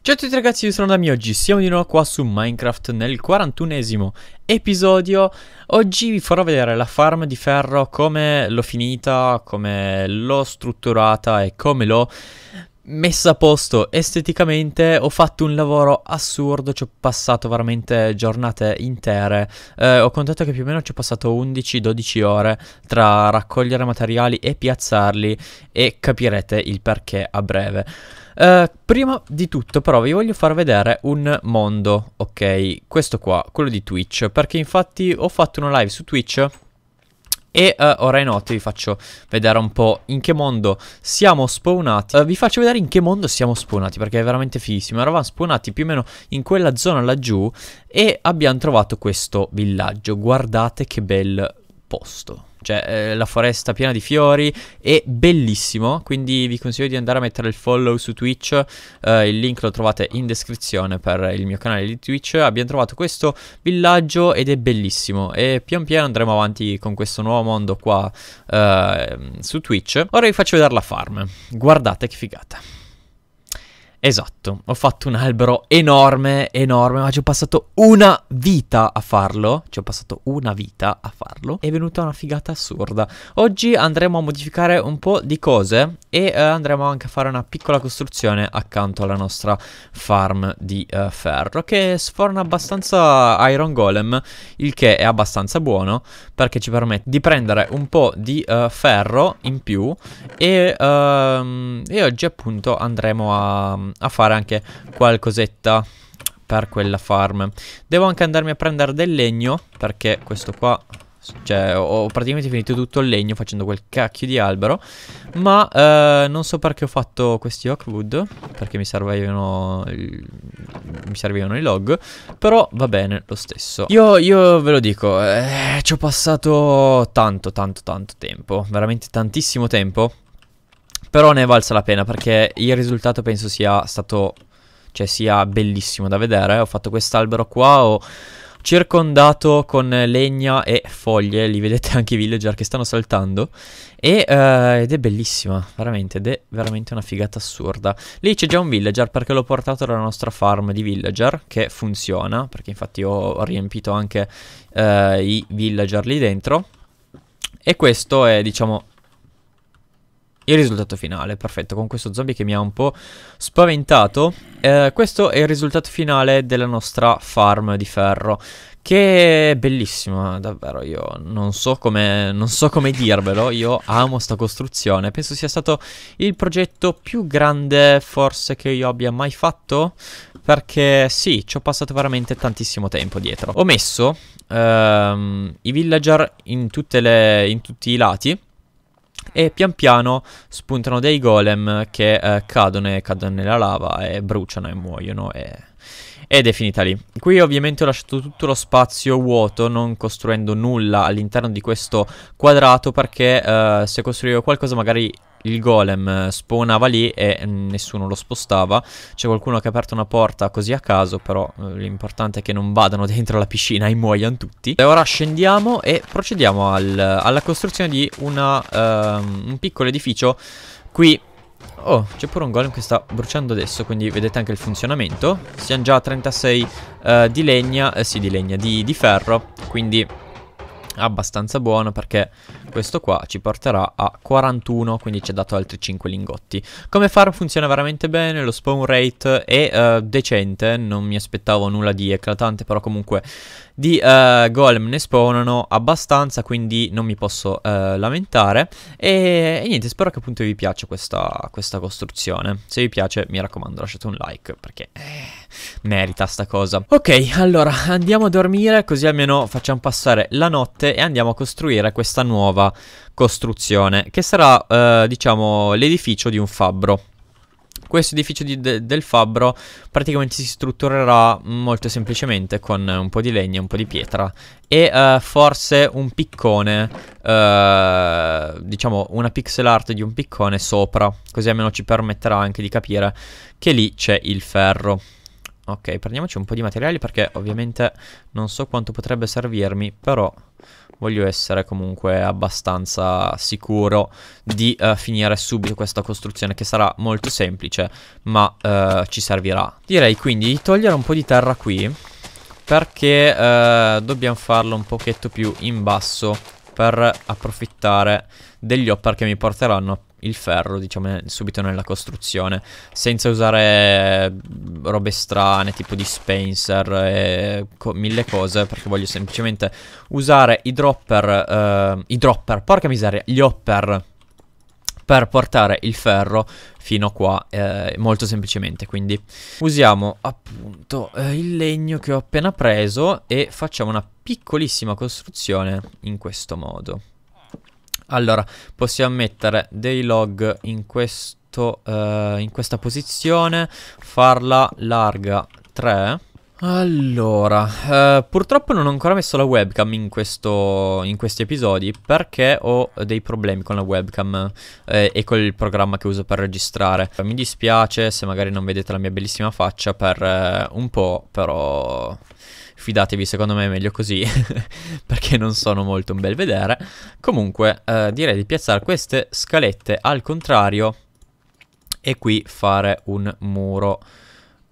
Ciao a tutti ragazzi, io sono Dami, oggi siamo di nuovo qua su Minecraft nel 41esimo episodio Oggi vi farò vedere la farm di ferro, come l'ho finita, come l'ho strutturata e come l'ho messa a posto esteticamente ho fatto un lavoro assurdo ci ho passato veramente giornate intere eh, ho contato che più o meno ci ho passato 11-12 ore tra raccogliere materiali e piazzarli e capirete il perché a breve eh, prima di tutto però vi voglio far vedere un mondo, ok? Questo qua, quello di Twitch, perché infatti ho fatto una live su Twitch e uh, ora è notte vi faccio vedere un po' in che mondo siamo spawnati uh, Vi faccio vedere in che mondo siamo spawnati perché è veramente fighissimo Eravamo spawnati più o meno in quella zona laggiù E abbiamo trovato questo villaggio Guardate che bel posto cioè eh, la foresta piena di fiori, è bellissimo, quindi vi consiglio di andare a mettere il follow su Twitch, eh, il link lo trovate in descrizione per il mio canale di Twitch, abbiamo trovato questo villaggio ed è bellissimo e pian piano andremo avanti con questo nuovo mondo qua eh, su Twitch. Ora vi faccio vedere la farm, guardate che figata. Esatto, ho fatto un albero enorme, enorme, ma ci ho passato una vita a farlo. Ci ho passato una vita a farlo. È venuta una figata assurda. Oggi andremo a modificare un po' di cose e eh, andremo anche a fare una piccola costruzione accanto alla nostra farm di eh, ferro che sforna abbastanza Iron Golem, il che è abbastanza buono perché ci permette di prendere un po' di eh, ferro in più e, ehm, e oggi appunto andremo a a fare anche qualcosetta per quella farm. Devo anche andarmi a prendere del legno perché questo qua... Cioè, ho praticamente finito tutto il legno facendo quel cacchio di albero Ma eh, non so perché ho fatto questi oakwood Perché mi servivano, il... mi servivano i log Però va bene lo stesso Io, io ve lo dico, eh, ci ho passato tanto, tanto, tanto tempo Veramente tantissimo tempo però ne è valsa la pena perché il risultato penso sia stato, cioè sia bellissimo da vedere. Ho fatto quest'albero qua, ho circondato con legna e foglie, li vedete anche i villager che stanno saltando, e, uh, ed è bellissima, veramente, ed è veramente una figata assurda. Lì c'è già un villager perché l'ho portato dalla nostra farm di villager, che funziona, perché infatti ho riempito anche uh, i villager lì dentro, e questo è, diciamo, il risultato finale, perfetto, con questo zombie che mi ha un po' spaventato. Eh, questo è il risultato finale della nostra farm di ferro, che è bellissima, davvero, io non so come, non so come dirvelo, io amo questa costruzione, penso sia stato il progetto più grande forse che io abbia mai fatto, perché sì, ci ho passato veramente tantissimo tempo dietro. Ho messo ehm, i villager in, le, in tutti i lati, e pian piano spuntano dei golem che eh, cadono e cadono nella lava e bruciano e muoiono e ed è finita lì. Qui ovviamente ho lasciato tutto lo spazio vuoto, non costruendo nulla all'interno di questo quadrato perché eh, se costruivo qualcosa magari il golem eh, spawnava lì e mm, nessuno lo spostava. C'è qualcuno che ha aperto una porta così a caso, però eh, l'importante è che non vadano dentro la piscina e muoiano tutti. E ora scendiamo e procediamo al, alla costruzione di una, uh, un piccolo edificio qui Oh, c'è pure un golem che sta bruciando adesso, quindi vedete anche il funzionamento. Siamo già a 36 eh, di legna, eh, sì di legna, di, di ferro, quindi abbastanza buono perché questo qua ci porterà a 41 quindi ci ha dato altri 5 lingotti come farm funziona veramente bene lo spawn rate è uh, decente non mi aspettavo nulla di eclatante però comunque di uh, golem ne spawnano abbastanza quindi non mi posso uh, lamentare e, e, niente spero che appunto vi piaccia questa, questa, costruzione se vi piace mi raccomando lasciate un like perché eh, merita sta cosa ok allora andiamo a dormire così almeno facciamo passare la notte base e andiamo a costruire questa nuova costruzione che sarà eh, diciamo l'edificio di un fabbro. Questo edificio de del fabbro praticamente si strutturerà molto semplicemente con un po' di legna, un po' di pietra e uh, forse un piccone, uh, diciamo una pixel art di un piccone sopra, così almeno ci permetterà anche di capire che lì c'è il ferro. Ok, prendiamoci un po' di materiali perché ovviamente non so quanto potrebbe servirmi, però voglio essere comunque abbastanza sicuro di uh, finire subito questa costruzione che sarà molto semplice, ma uh, ci servirà. Direi quindi di togliere un po' di terra qui perché uh, dobbiamo farlo un pochetto più in basso per approfittare degli hopper che mi porteranno il ferro, diciamo, subito nella costruzione, senza usare robe strane tipo dispenser e co mille cose, perché voglio semplicemente usare i dropper, eh, i dropper, porca miseria, gli hopper per portare il ferro fino qua eh, molto semplicemente quindi usiamo appunto eh, il legno che ho appena preso e facciamo una piccolissima costruzione in questo modo allora, possiamo mettere dei log in, questo, eh, in questa posizione, farla larga 3. Allora, eh, purtroppo non ho ancora messo la webcam in, questo, in, questi episodi perché ho dei problemi con la webcam eh, e col programma che uso per registrare. Mi dispiace se magari non vedete la mia bellissima faccia per eh, un po', però fidatevi, secondo me è meglio così, perché non sono molto un bel vedere. Comunque, eh, direi di piazzare queste scalette al contrario e qui fare un muro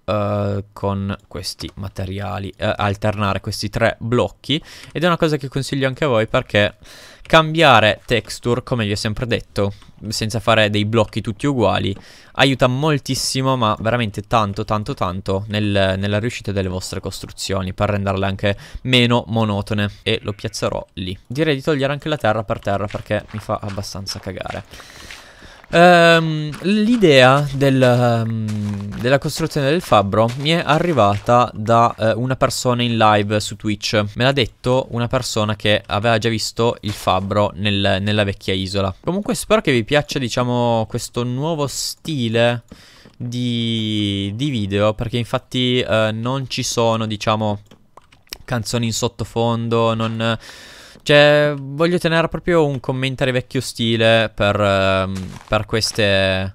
eh, con questi materiali, eh, alternare questi tre blocchi. Ed è una cosa che consiglio anche a voi perché Cambiare texture, come vi ho sempre detto, senza fare dei blocchi tutti uguali, aiuta moltissimo, ma veramente tanto, tanto, tanto, nel, nella riuscita delle vostre costruzioni, per renderle anche meno monotone. E lo piazzerò lì. Direi di togliere anche la terra per terra, perché mi fa abbastanza cagare. Um, l'idea del, um, della costruzione del fabbro mi è arrivata da uh, una persona in live su Twitch. Me l'ha detto una persona che aveva già visto il fabbro nel, nella vecchia isola. Comunque spero che vi piaccia, diciamo, questo nuovo stile. Di, di video perché infatti uh, non ci sono diciamo canzoni in sottofondo non, cioè, voglio tenere proprio un commentary vecchio stile per, ehm, per queste...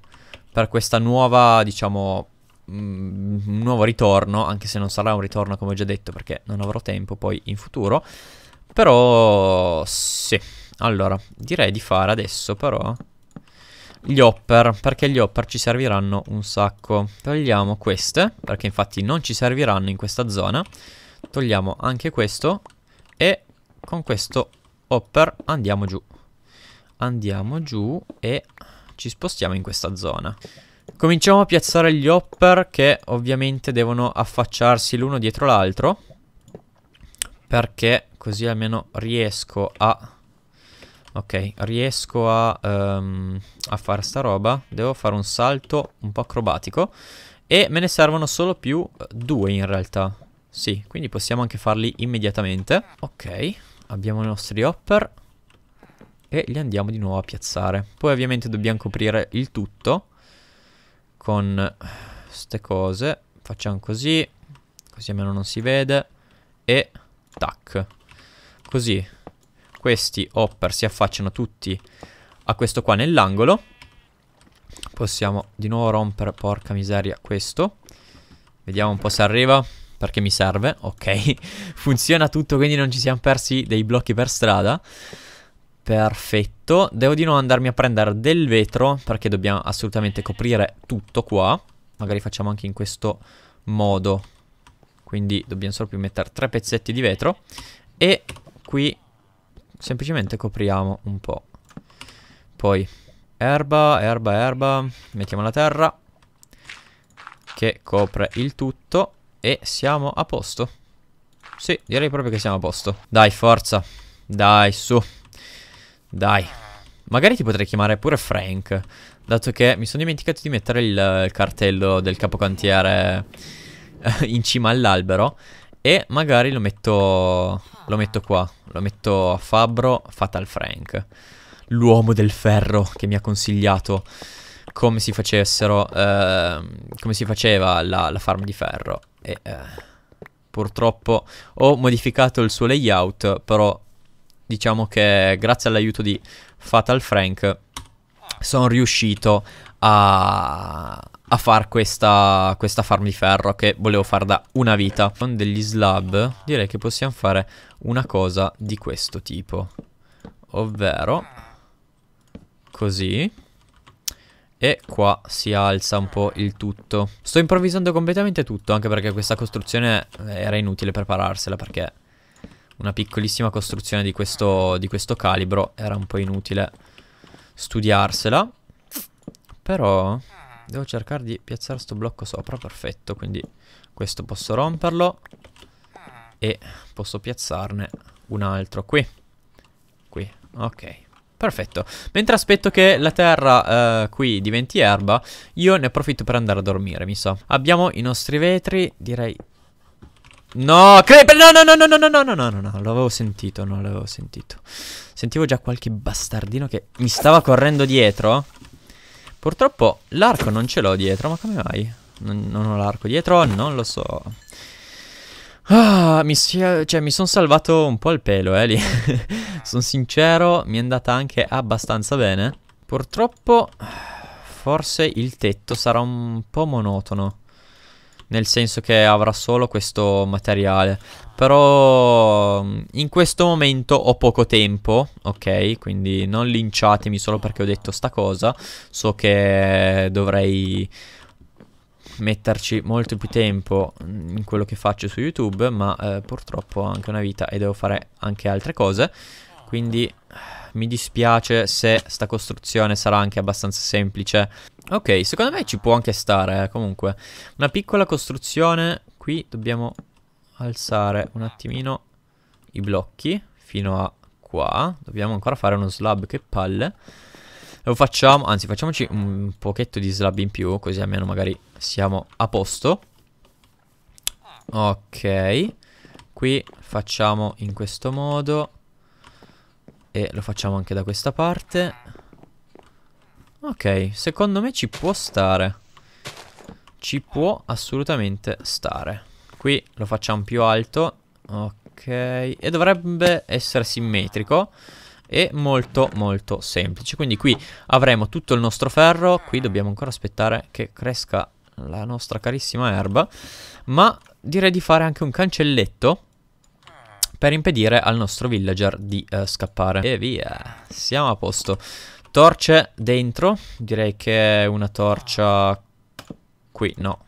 Per questa nuova, diciamo, mm, un nuovo ritorno, anche se non sarà un ritorno come ho già detto perché non avrò tempo poi in futuro. Però sì. Allora, direi di fare adesso però gli hopper, perché gli hopper ci serviranno un sacco. Togliamo queste, perché infatti non ci serviranno in questa zona. Togliamo anche questo e con questo hopper andiamo giù. Andiamo giù e ci spostiamo in questa zona. Cominciamo a piazzare gli hopper che ovviamente devono affacciarsi l'uno dietro l'altro. Perché così almeno riesco a... Ok, riesco a, um, a fare sta roba. Devo fare un salto un po' acrobatico. E me ne servono solo più due in realtà. Sì, quindi possiamo anche farli immediatamente. Ok, abbiamo i nostri hopper e li andiamo di nuovo a piazzare. Poi ovviamente dobbiamo coprire il tutto con queste cose. Facciamo così, così almeno non si vede e tac. Così questi hopper si affacciano tutti a questo qua nell'angolo. Possiamo di nuovo rompere, porca miseria, questo. Vediamo un po' se arriva perché mi serve, ok. Funziona tutto, quindi non ci siamo persi dei blocchi per strada. Perfetto. Devo di nuovo andarmi a prendere del vetro, perché dobbiamo assolutamente coprire tutto qua. Magari facciamo anche in questo modo. Quindi dobbiamo solo più mettere tre pezzetti di vetro. E qui semplicemente copriamo un po'. Poi erba, erba, erba. Mettiamo la terra che copre il tutto. E siamo a posto. Sì, direi proprio che siamo a posto. Dai, forza. Dai, su. Dai. Magari ti potrei chiamare pure Frank. Dato che mi sono dimenticato di mettere il, il cartello del capocantiere eh, in cima all'albero. E magari lo metto, lo metto qua. Lo metto a Fabbro Fatal Frank. L'uomo del ferro che mi ha consigliato come si facessero, eh, come si faceva la, la farm di ferro e eh, purtroppo ho modificato il suo layout, però diciamo che grazie all'aiuto di Fatal Frank sono riuscito a, a far questa, questa farm di ferro che volevo fare da una vita. Con degli slab direi che possiamo fare una cosa di questo tipo, ovvero così e qua si alza un po' il tutto. Sto improvvisando completamente tutto, anche perché questa costruzione eh, era inutile prepararsela, perché una piccolissima costruzione di questo, di questo calibro era un po' inutile studiarsela. Però devo cercare di piazzare sto blocco sopra, perfetto, quindi questo posso romperlo e posso piazzarne un altro qui. Qui, ok. Perfetto. Mentre aspetto che la terra eh, qui diventi erba, io ne approfitto per andare a dormire, mi sa. Abbiamo i nostri vetri, direi... No, creeper! no, no, no, no, no, no, no, no, no, no, l'avevo sentito, non l'avevo sentito. Sentivo già qualche bastardino che mi stava correndo dietro. Purtroppo l'arco non ce l'ho dietro, ma come mai? Non, non ho l'arco dietro, non lo so. Ah, mi, cioè, mi sono salvato un po' il pelo, eh, lì. sono sincero, mi è andata anche abbastanza bene. Purtroppo, forse il tetto sarà un po' monotono. Nel senso che avrà solo questo materiale. Però in questo momento ho poco tempo, ok? Quindi non linciatemi solo perché ho detto sta cosa. So che dovrei metterci molto più tempo in quello che faccio su YouTube, ma eh, purtroppo ho anche una vita e devo fare anche altre cose. Quindi eh, mi dispiace se sta costruzione sarà anche abbastanza semplice. Ok, secondo me ci può anche stare, eh, comunque. Una piccola costruzione, qui dobbiamo alzare un attimino i blocchi fino a qua. Dobbiamo ancora fare uno slab, che palle. Lo facciamo, anzi facciamoci un pochetto di slab in più, così almeno magari siamo a posto. Ok, qui facciamo in questo modo e lo facciamo anche da questa parte. Ok, secondo me ci può stare. Ci può assolutamente stare. Qui lo facciamo più alto. Ok, e dovrebbe essere simmetrico e molto molto semplice. Quindi qui avremo tutto il nostro ferro, qui dobbiamo ancora aspettare che cresca la nostra carissima erba, ma direi di fare anche un cancelletto per impedire al nostro villager di uh, scappare. E via, siamo a posto. Torce dentro, direi che una torcia qui, no,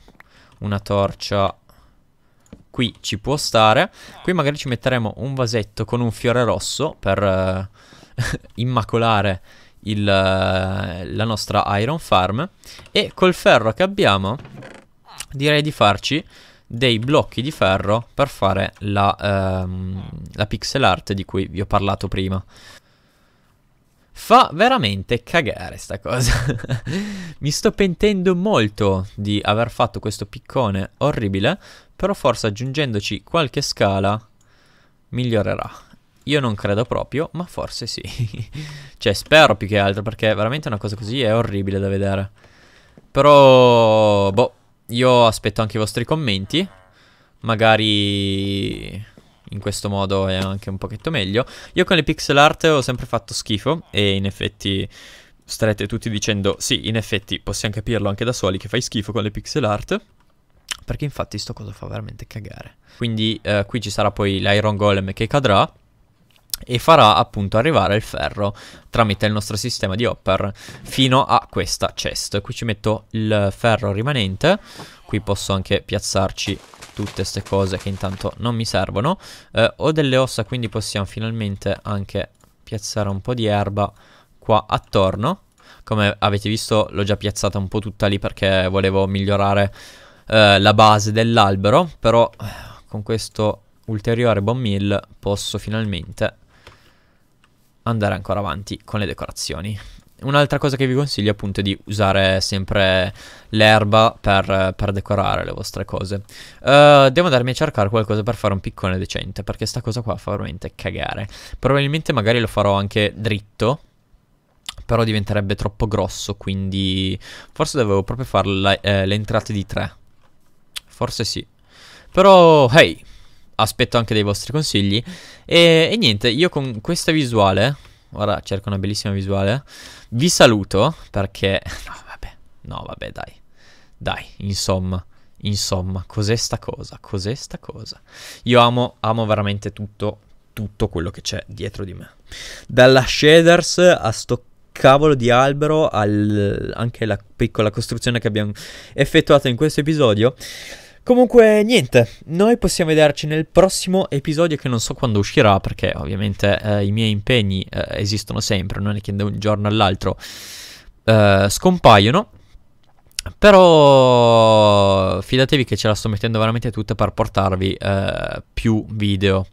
una torcia qui ci può stare. Qui magari ci metteremo un vasetto con un fiore rosso per uh, immacolare il, uh, la nostra iron farm. E col ferro che abbiamo direi di farci dei blocchi di ferro per fare la, um, la pixel art di cui vi ho parlato prima. Fa veramente cagare sta cosa. Mi sto pentendo molto di aver fatto questo piccone orribile, però forse aggiungendoci qualche scala migliorerà. Io non credo proprio, ma forse sì. cioè, spero più che altro, perché veramente una cosa così è orribile da vedere. Però, boh, io aspetto anche i vostri commenti. Magari in questo modo è anche un pochetto meglio. Io con le pixel art ho sempre fatto schifo e in effetti starete tutti dicendo sì, in effetti possiamo capirlo anche da soli che fai schifo con le pixel art. Perché infatti sto cosa fa veramente cagare. Quindi eh, qui ci sarà poi l'Iron Golem che cadrà e farà appunto arrivare il ferro tramite il nostro sistema di hopper fino a questa chest. Qui ci metto il ferro rimanente, qui posso anche piazzarci tutte queste cose che intanto non mi servono. Eh, ho delle ossa quindi possiamo finalmente anche piazzare un po' di erba qua attorno. Come avete visto l'ho già piazzata un po' tutta lì perché volevo migliorare eh, la base dell'albero, però eh, con questo ulteriore bomb mill posso finalmente andare ancora avanti con le decorazioni. Un'altra cosa che vi consiglio appunto è di usare sempre l'erba per, per, decorare le vostre cose. Uh, devo andarmi a cercare qualcosa per fare un piccone decente, perché sta cosa qua fa veramente cagare. Probabilmente magari lo farò anche dritto, però diventerebbe troppo grosso, quindi forse dovevo proprio fare la, eh, le entrate di tre Forse sì. Però, hey, aspetto anche dei vostri consigli. E, e niente, io con questa visuale, ora cerco una bellissima visuale, vi saluto perché... No, vabbè, no, vabbè, dai. Dai, insomma. Insomma, cos'è sta cosa? Cos'è sta cosa? Io amo, amo veramente tutto, tutto quello che c'è dietro di me. Dalla shaders a sto cavolo di albero al, anche la piccola costruzione che abbiamo effettuato in questo episodio. Comunque, niente, noi possiamo vederci nel prossimo episodio che non so quando uscirà perché ovviamente eh, i miei impegni eh, esistono sempre, non è che da un giorno all'altro eh, scompaiono. Però fidatevi che ce la sto mettendo veramente tutta per portarvi eh, più video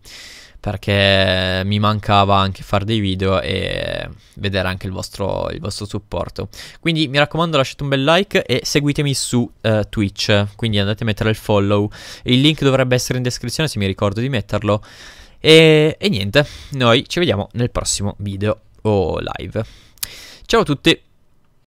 perché mi mancava anche fare dei video e vedere anche il vostro, il vostro, supporto. Quindi mi raccomando lasciate un bel like e seguitemi su uh, Twitch, quindi andate a mettere il follow. Il link dovrebbe essere in descrizione se mi ricordo di metterlo. E, e niente, noi ci vediamo nel prossimo video o live. Ciao a tutti!